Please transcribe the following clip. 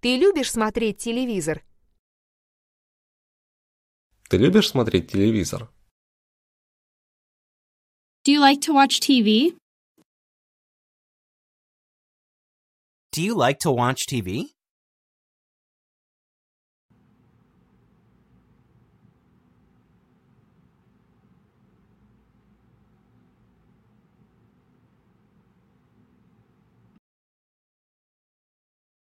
Ты любишь смотреть телевизор? Ты любишь смотреть телевизор? Do you like to watch TV? Do you like to watch TV?